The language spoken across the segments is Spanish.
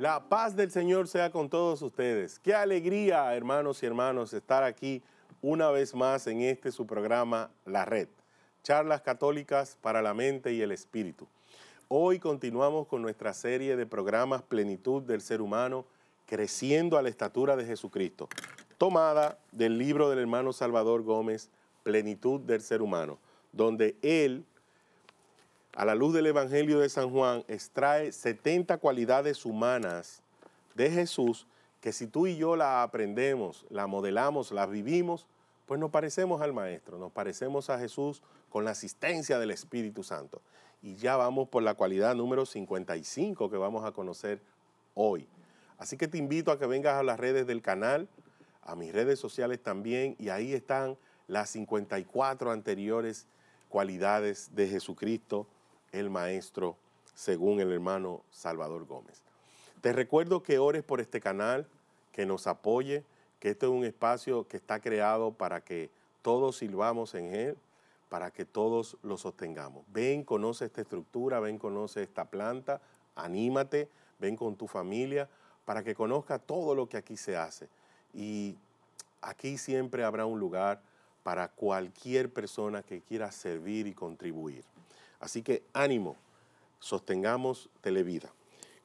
La paz del Señor sea con todos ustedes. Qué alegría, hermanos y hermanos, estar aquí una vez más en este su programa La Red, charlas católicas para la mente y el espíritu. Hoy continuamos con nuestra serie de programas Plenitud del Ser Humano, creciendo a la estatura de Jesucristo, tomada del libro del hermano Salvador Gómez, Plenitud del Ser Humano, donde él a la luz del Evangelio de San Juan, extrae 70 cualidades humanas de Jesús que si tú y yo la aprendemos, la modelamos, las vivimos, pues nos parecemos al Maestro, nos parecemos a Jesús con la asistencia del Espíritu Santo. Y ya vamos por la cualidad número 55 que vamos a conocer hoy. Así que te invito a que vengas a las redes del canal, a mis redes sociales también, y ahí están las 54 anteriores cualidades de Jesucristo el maestro, según el hermano Salvador Gómez. Te recuerdo que ores por este canal, que nos apoye, que este es un espacio que está creado para que todos sirvamos en él, para que todos lo sostengamos. Ven, conoce esta estructura, ven, conoce esta planta, anímate, ven con tu familia, para que conozca todo lo que aquí se hace. Y aquí siempre habrá un lugar para cualquier persona que quiera servir y contribuir. Así que ánimo, sostengamos Televida.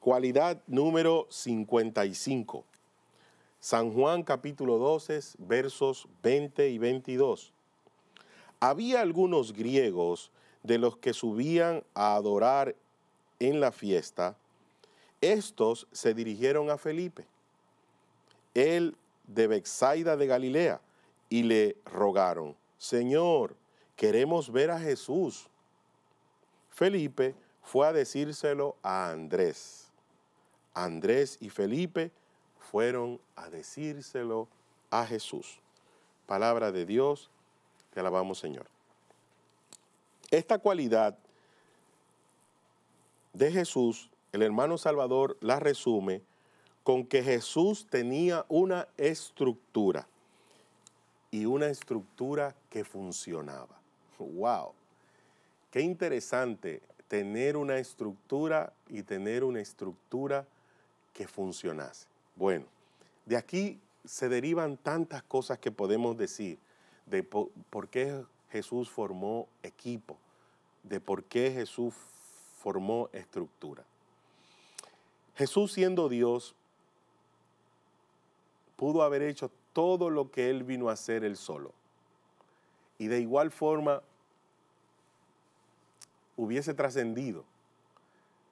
Cualidad número 55. San Juan capítulo 12, versos 20 y 22. Había algunos griegos de los que subían a adorar en la fiesta. Estos se dirigieron a Felipe, él de Bexaida de Galilea, y le rogaron, Señor, queremos ver a Jesús. Felipe fue a decírselo a Andrés. Andrés y Felipe fueron a decírselo a Jesús. Palabra de Dios, te alabamos Señor. Esta cualidad de Jesús, el hermano Salvador la resume con que Jesús tenía una estructura y una estructura que funcionaba. ¡Wow! Qué interesante tener una estructura y tener una estructura que funcionase. Bueno, de aquí se derivan tantas cosas que podemos decir de por qué Jesús formó equipo, de por qué Jesús formó estructura. Jesús siendo Dios pudo haber hecho todo lo que él vino a hacer él solo. Y de igual forma hubiese trascendido,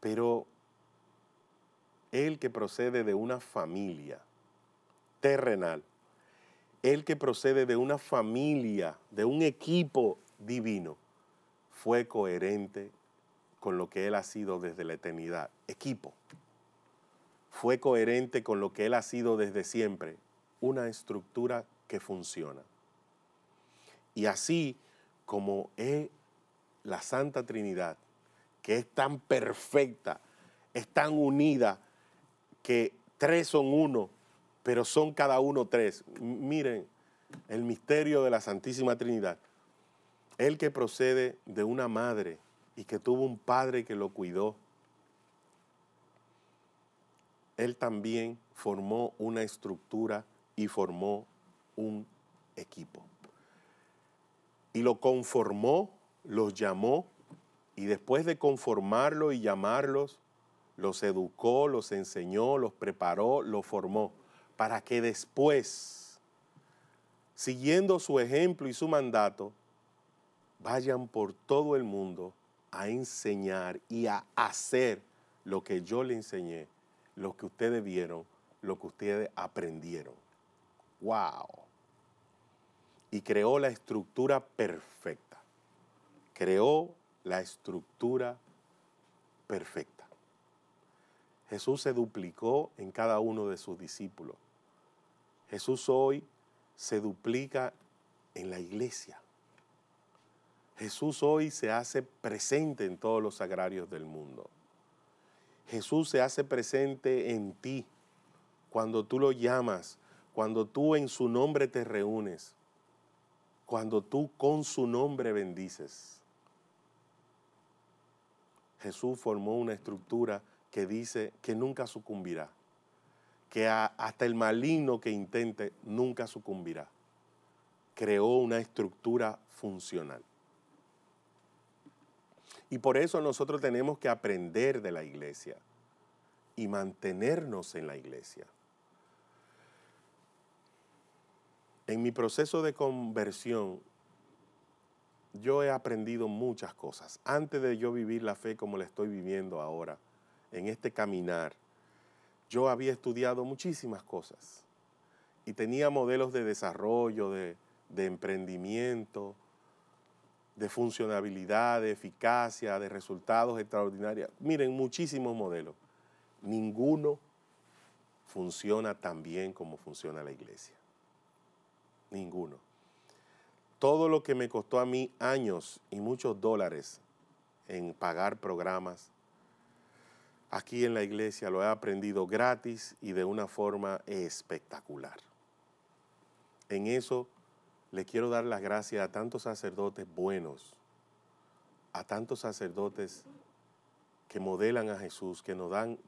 pero el que procede de una familia terrenal, el que procede de una familia, de un equipo divino, fue coherente con lo que él ha sido desde la eternidad, equipo. Fue coherente con lo que él ha sido desde siempre, una estructura que funciona. Y así como he la Santa Trinidad, que es tan perfecta, es tan unida, que tres son uno, pero son cada uno tres. Miren el misterio de la Santísima Trinidad. El que procede de una madre y que tuvo un padre que lo cuidó, él también formó una estructura y formó un equipo. Y lo conformó los llamó y después de conformarlo y llamarlos, los educó, los enseñó, los preparó, los formó, para que después, siguiendo su ejemplo y su mandato, vayan por todo el mundo a enseñar y a hacer lo que yo le enseñé, lo que ustedes vieron, lo que ustedes aprendieron. ¡Wow! Y creó la estructura perfecta creó la estructura perfecta. Jesús se duplicó en cada uno de sus discípulos. Jesús hoy se duplica en la iglesia. Jesús hoy se hace presente en todos los agrarios del mundo. Jesús se hace presente en ti cuando tú lo llamas, cuando tú en su nombre te reúnes, cuando tú con su nombre bendices. Jesús formó una estructura que dice que nunca sucumbirá, que hasta el maligno que intente nunca sucumbirá. Creó una estructura funcional. Y por eso nosotros tenemos que aprender de la iglesia y mantenernos en la iglesia. En mi proceso de conversión yo he aprendido muchas cosas. Antes de yo vivir la fe como la estoy viviendo ahora, en este caminar, yo había estudiado muchísimas cosas y tenía modelos de desarrollo, de, emprendimiento, de funcionabilidad, de eficacia, de resultados extraordinarios. Miren, muchísimos modelos. Ninguno funciona tan bien como funciona la iglesia. Ninguno todo lo que me costó a mí años y muchos dólares en pagar programas, aquí en la iglesia lo he aprendido gratis y de una forma espectacular. En eso le quiero dar las gracias a tantos sacerdotes buenos, a tantos sacerdotes que modelan a Jesús, que nos dan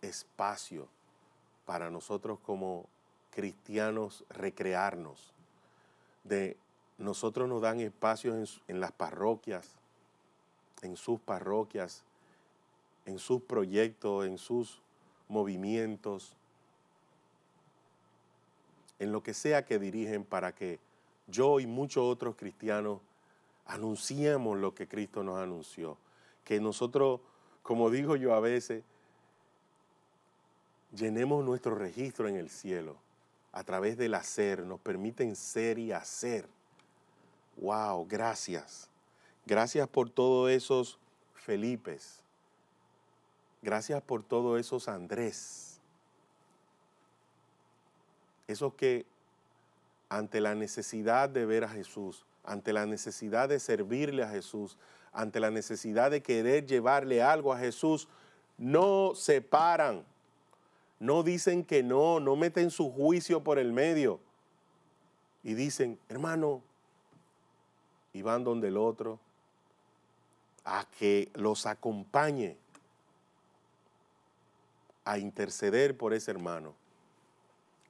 espacio para nosotros como cristianos recrearnos, de nosotros nos dan espacios en, las parroquias, en sus parroquias, en sus proyectos, en sus movimientos, en lo que sea que dirigen para que yo y muchos otros cristianos anunciemos lo que Cristo nos anunció. Que nosotros, como digo yo a veces, llenemos nuestro registro en el cielo a través del hacer, nos permiten ser y hacer. Wow, gracias. Gracias por todos esos Felipes. Gracias por todos esos Andrés. Esos que ante la necesidad de ver a Jesús, ante la necesidad de servirle a Jesús, ante la necesidad de querer llevarle algo a Jesús, no se paran. No dicen que no, no meten su juicio por el medio. Y dicen, hermano, y van donde el otro a que los acompañe a interceder por ese hermano.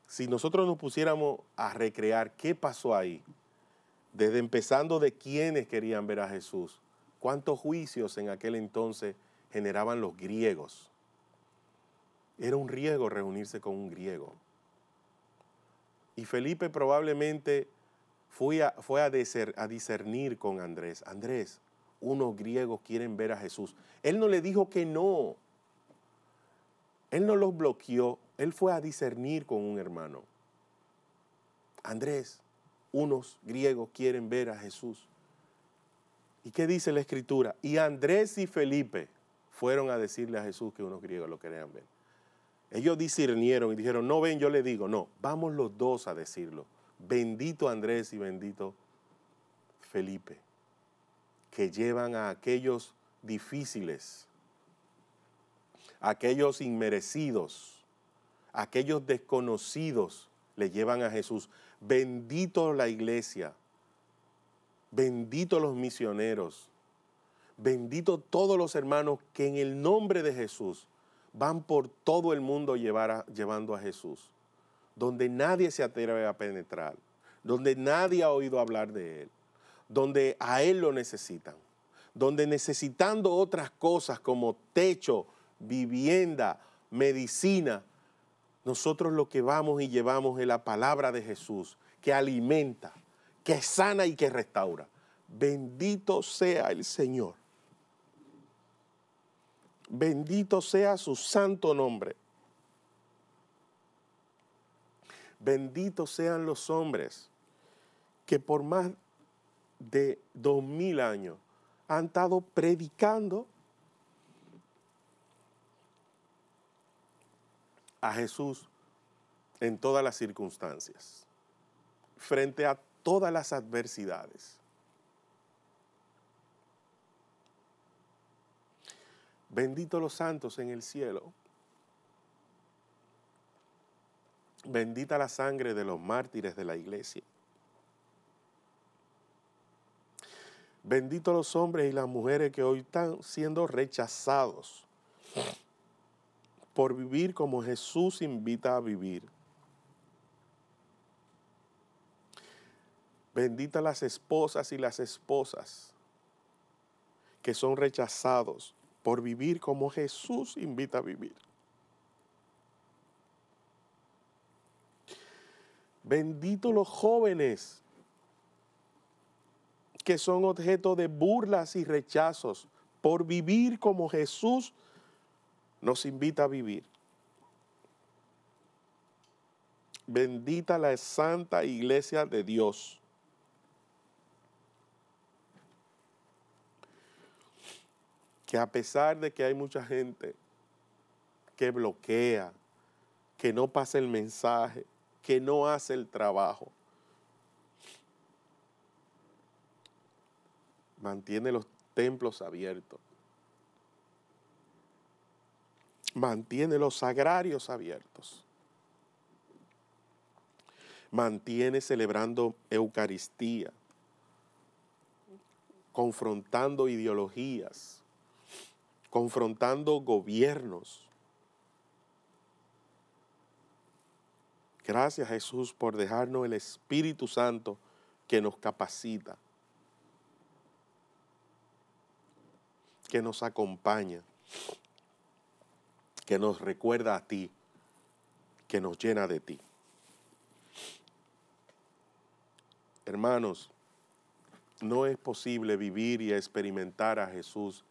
Si nosotros nos pusiéramos a recrear qué pasó ahí, desde empezando de quiénes querían ver a Jesús, cuántos juicios en aquel entonces generaban los griegos. Era un riesgo reunirse con un griego. Y Felipe probablemente fue a, discernir con Andrés, Andrés, unos griegos quieren ver a Jesús. Él no le dijo que no. Él no los bloqueó, él fue a discernir con un hermano. Andrés, unos griegos quieren ver a Jesús. ¿Y qué dice la escritura? Y Andrés y Felipe fueron a decirle a Jesús que unos griegos lo querían ver. Ellos discernieron y dijeron, no ven, yo le digo, no, vamos los dos a decirlo bendito Andrés y bendito Felipe, que llevan a aquellos difíciles, aquellos inmerecidos, aquellos desconocidos, le llevan a Jesús. Bendito la iglesia, bendito los misioneros, bendito todos los hermanos que en el nombre de Jesús van por todo el mundo llevando a Jesús donde nadie se atreve a penetrar, donde nadie ha oído hablar de Él, donde a Él lo necesitan, donde necesitando otras cosas como techo, vivienda, medicina, nosotros lo que vamos y llevamos es la palabra de Jesús, que alimenta, que sana y que restaura. Bendito sea el Señor. Bendito sea su santo nombre. Benditos sean los hombres que por más de dos mil años han estado predicando a Jesús en todas las circunstancias, frente a todas las adversidades. Bendito los santos en el cielo, Bendita la sangre de los mártires de la iglesia. Bendito los hombres y las mujeres que hoy están siendo rechazados por vivir como Jesús invita a vivir. Bendita las esposas y las esposas que son rechazados por vivir como Jesús invita a vivir. Bendito los jóvenes que son objeto de burlas y rechazos por vivir como Jesús nos invita a vivir. Bendita la santa iglesia de Dios. Que a pesar de que hay mucha gente que bloquea, que no pasa el mensaje, que no hace el trabajo. Mantiene los templos abiertos. Mantiene los sagrarios abiertos. Mantiene celebrando Eucaristía, confrontando ideologías, confrontando gobiernos Gracias Jesús por dejarnos el Espíritu Santo que nos capacita, que nos acompaña, que nos recuerda a ti, que nos llena de ti. Hermanos, no es posible vivir y experimentar a Jesús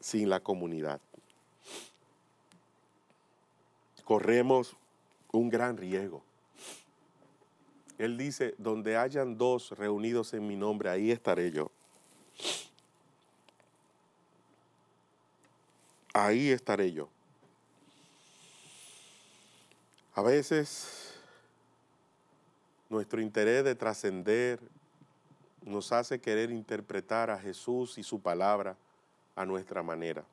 sin la comunidad. Corremos un gran riesgo, Él dice, donde hayan dos reunidos en mi nombre, ahí estaré yo. Ahí estaré yo. A veces nuestro interés de trascender nos hace querer interpretar a Jesús y su palabra a nuestra manera.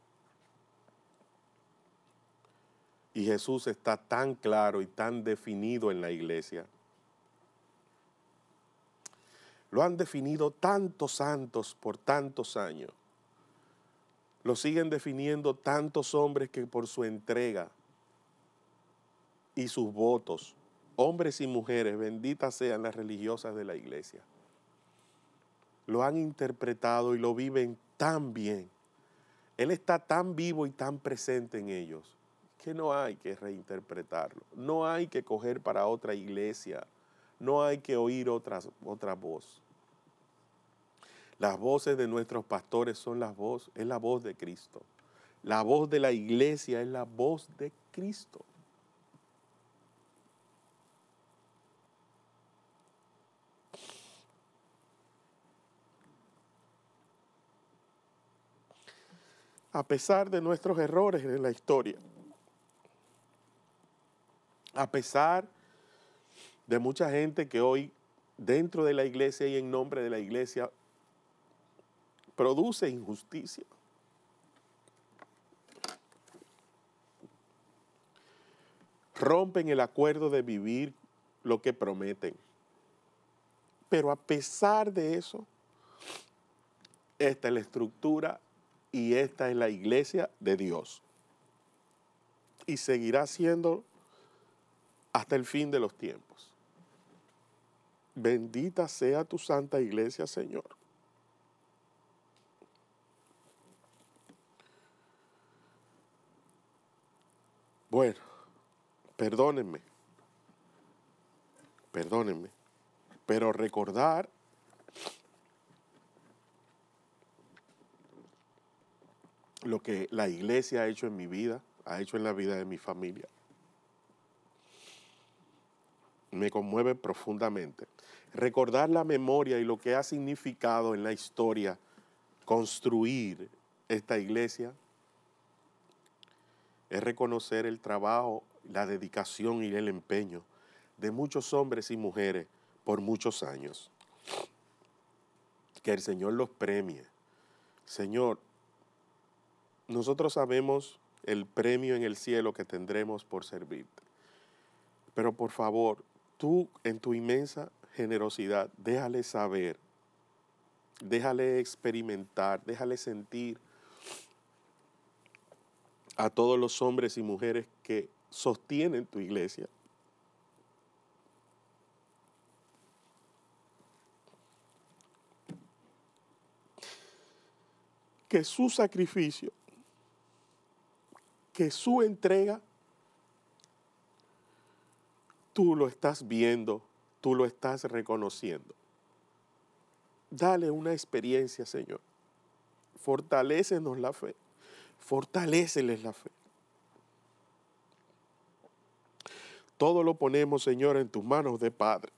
Y Jesús está tan claro y tan definido en la iglesia. Lo han definido tantos santos por tantos años. Lo siguen definiendo tantos hombres que por su entrega y sus votos, hombres y mujeres, benditas sean las religiosas de la iglesia. Lo han interpretado y lo viven tan bien. Él está tan vivo y tan presente en ellos que no hay que reinterpretarlo, no hay que coger para otra iglesia, no hay que oír otra voz. Las voces de nuestros pastores son las voz, es la voz de Cristo. La voz de la iglesia es la voz de Cristo. a pesar de nuestros errores en la historia. A pesar de mucha gente que hoy dentro de la iglesia y en nombre de la iglesia produce injusticia. Rompen el acuerdo de vivir lo que prometen. Pero a pesar de eso, esta es la estructura y esta es la iglesia de Dios. Y seguirá siendo hasta el fin de los tiempos. Bendita sea tu santa iglesia, Señor. Bueno, perdónenme, perdónenme, pero recordar lo que la iglesia ha hecho en mi vida, ha hecho en la vida de mi familia, me conmueve profundamente. Recordar la memoria y lo que ha significado en la historia construir esta iglesia es reconocer el trabajo, la dedicación y el empeño de muchos hombres y mujeres por muchos años. Que el Señor los premie. Señor, nosotros sabemos el premio en el cielo que tendremos por servirte. Pero por favor, tú en tu inmensa generosidad, déjale saber, déjale experimentar, déjale sentir a todos los hombres y mujeres que sostienen tu iglesia. Que su sacrificio, que su entrega Tú lo estás viendo, tú lo estás reconociendo. Dale una experiencia, Señor. Fortalécenos la fe. Fortaléceles la fe. Todo lo ponemos, Señor, en tus manos de Padre.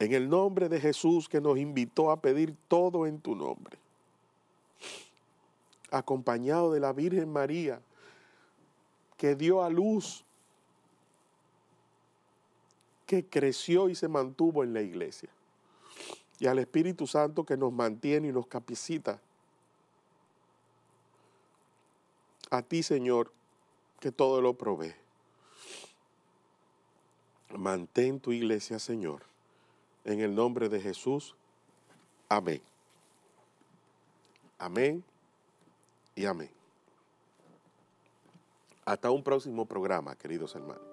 En el nombre de Jesús que nos invitó a pedir todo en tu nombre. Acompañado de la Virgen María, que dio a luz, que creció y se mantuvo en la iglesia. Y al Espíritu Santo que nos mantiene y nos capacita. A ti, Señor, que todo lo provee. Mantén tu iglesia, Señor. En el nombre de Jesús. Amén. Amén y amén. Hasta un próximo programa, queridos hermanos.